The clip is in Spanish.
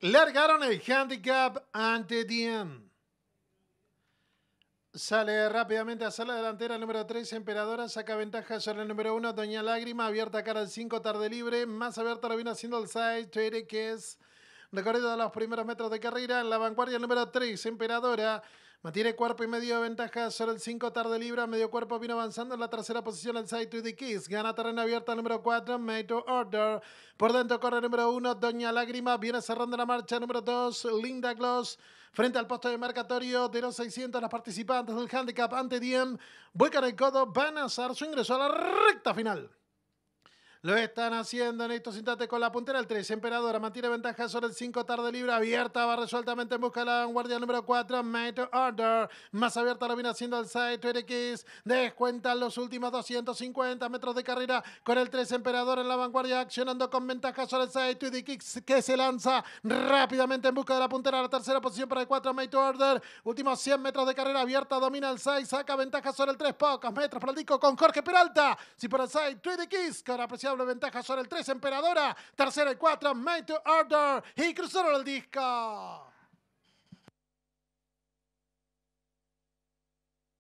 Largaron el handicap ante Diem. Sale rápidamente a sala delantera número 3, Emperadora, saca ventaja sobre el número 1, Doña Lágrima, abierta cara al 5, tarde libre, más abierta lo viene haciendo el 6, Tere, que es recorrido de los primeros metros de carrera, en la vanguardia número 3, Emperadora, Mantiene cuerpo y medio de ventaja solo el 5 tarde libra. Medio cuerpo vino avanzando en la tercera posición el Side to the Kiss. Gana terreno abierto el número 4, Made to Order. Por dentro corre el número 1, Doña Lágrima. Viene cerrando la marcha número 2, Linda Gloss. Frente al posto de marcatorio de los 600, las participantes del handicap ante Diem. Vuelcan el codo, van a hacer su ingreso a la recta final. Lo están haciendo en estos Sintate con la puntera el 3. emperador mantiene ventaja sobre el 5. Tarde libre abierta. Va resueltamente en busca de la vanguardia número 4. to Order. Más abierta lo viene haciendo el side X. Descuentan los últimos 250 metros de carrera con el 3. Emperador en la vanguardia accionando con ventaja sobre el side X que se lanza rápidamente en busca de la puntera. La tercera posición para el 4. to Order. Últimos 100 metros de carrera abierta. Domina el side Saca ventaja sobre el 3. pocas metros para el disco con Jorge Peralta. Si sí, el side X que ahora ventajas ventaja sobre el 3 Emperadora. Tercera y 4, Made to Order. Y cruzaron el disco.